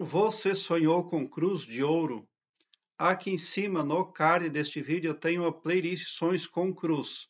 Você sonhou com cruz de ouro? Aqui em cima, no card deste vídeo, eu tenho a playlist Sonhos com Cruz.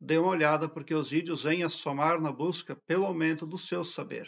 Dê uma olhada porque os vídeos vêm a somar na busca pelo aumento do seu saber.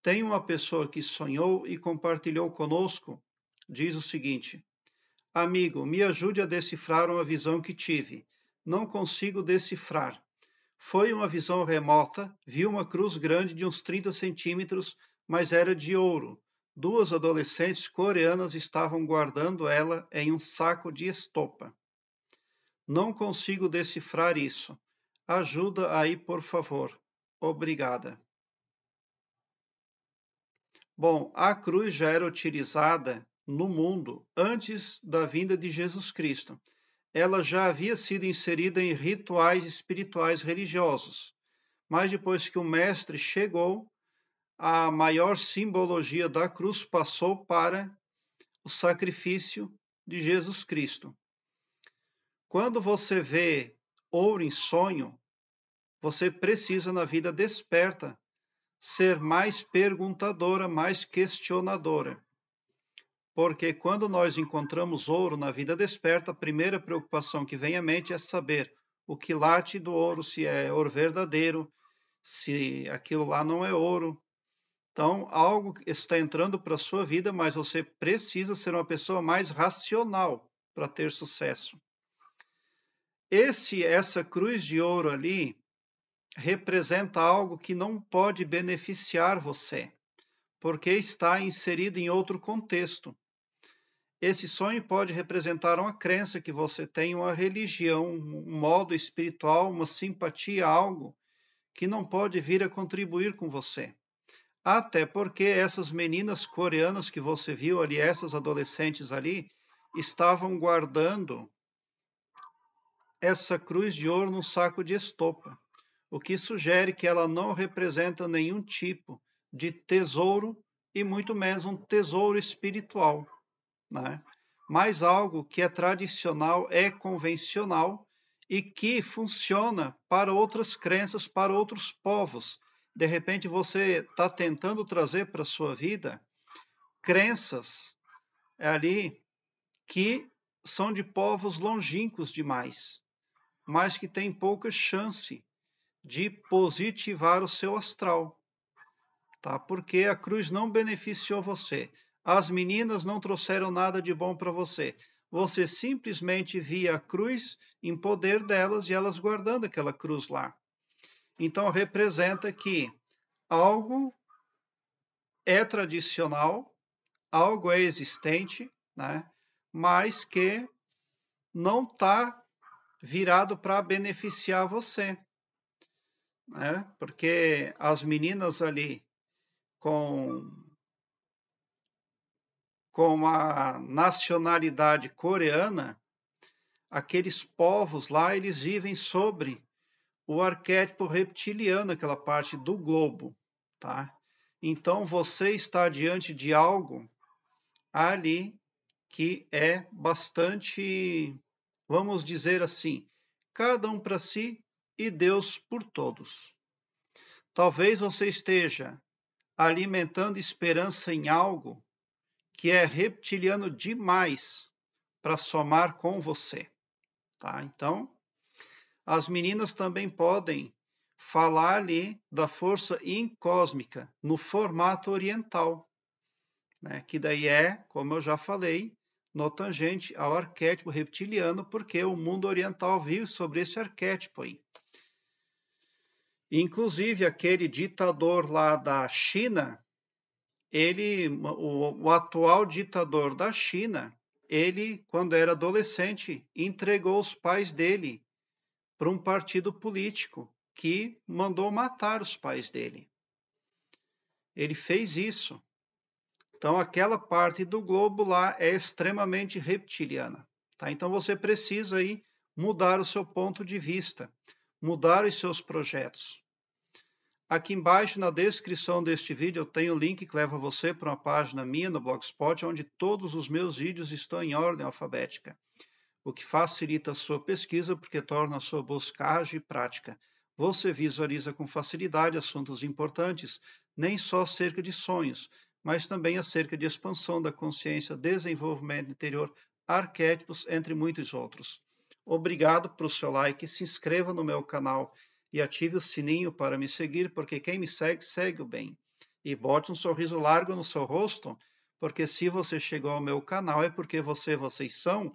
Tem uma pessoa que sonhou e compartilhou conosco. Diz o seguinte: Amigo, me ajude a decifrar uma visão que tive. Não consigo decifrar. Foi uma visão remota, vi uma cruz grande de uns 30 centímetros mas era de ouro. Duas adolescentes coreanas estavam guardando ela em um saco de estopa. Não consigo decifrar isso. Ajuda aí, por favor. Obrigada. Bom, a cruz já era utilizada no mundo antes da vinda de Jesus Cristo. Ela já havia sido inserida em rituais espirituais religiosos, mas depois que o Mestre chegou, a maior simbologia da cruz passou para o sacrifício de Jesus Cristo. Quando você vê ouro em sonho, você precisa, na vida desperta, ser mais perguntadora, mais questionadora. Porque quando nós encontramos ouro na vida desperta, a primeira preocupação que vem à mente é saber o que late do ouro, se é ouro verdadeiro, se aquilo lá não é ouro, então, algo está entrando para a sua vida, mas você precisa ser uma pessoa mais racional para ter sucesso. Esse, essa cruz de ouro ali representa algo que não pode beneficiar você, porque está inserido em outro contexto. Esse sonho pode representar uma crença que você tem, uma religião, um modo espiritual, uma simpatia, algo que não pode vir a contribuir com você. Até porque essas meninas coreanas que você viu ali, essas adolescentes ali, estavam guardando essa cruz de ouro num saco de estopa, o que sugere que ela não representa nenhum tipo de tesouro e muito menos um tesouro espiritual, né? mas algo que é tradicional, é convencional e que funciona para outras crenças, para outros povos de repente você está tentando trazer para a sua vida crenças é ali que são de povos longínquos demais, mas que têm pouca chance de positivar o seu astral, tá? Porque a cruz não beneficiou você. As meninas não trouxeram nada de bom para você. Você simplesmente via a cruz em poder delas e elas guardando aquela cruz lá. Então, representa que algo é tradicional, algo é existente, né? mas que não está virado para beneficiar você. Né? Porque as meninas ali com, com a nacionalidade coreana, aqueles povos lá, eles vivem sobre o arquétipo reptiliano, aquela parte do globo, tá? Então você está diante de algo ali que é bastante, vamos dizer assim, cada um para si e Deus por todos. Talvez você esteja alimentando esperança em algo que é reptiliano demais para somar com você, tá? Então, as meninas também podem falar ali da força incósmica no formato oriental, né? que daí é, como eu já falei, no tangente ao arquétipo reptiliano, porque o mundo oriental vive sobre esse arquétipo aí. Inclusive, aquele ditador lá da China, ele, o, o atual ditador da China, ele, quando era adolescente, entregou os pais dele para um partido político que mandou matar os pais dele. Ele fez isso. Então, aquela parte do globo lá é extremamente reptiliana. Tá? Então, você precisa aí mudar o seu ponto de vista, mudar os seus projetos. Aqui embaixo, na descrição deste vídeo, eu tenho o link que leva você para uma página minha no Blogspot, onde todos os meus vídeos estão em ordem alfabética o que facilita a sua pesquisa porque torna a sua buscagem prática. Você visualiza com facilidade assuntos importantes, nem só acerca de sonhos, mas também acerca de expansão da consciência, desenvolvimento interior, arquétipos, entre muitos outros. Obrigado pelo seu like, se inscreva no meu canal e ative o sininho para me seguir, porque quem me segue, segue o bem. E bote um sorriso largo no seu rosto, porque se você chegou ao meu canal é porque você, vocês são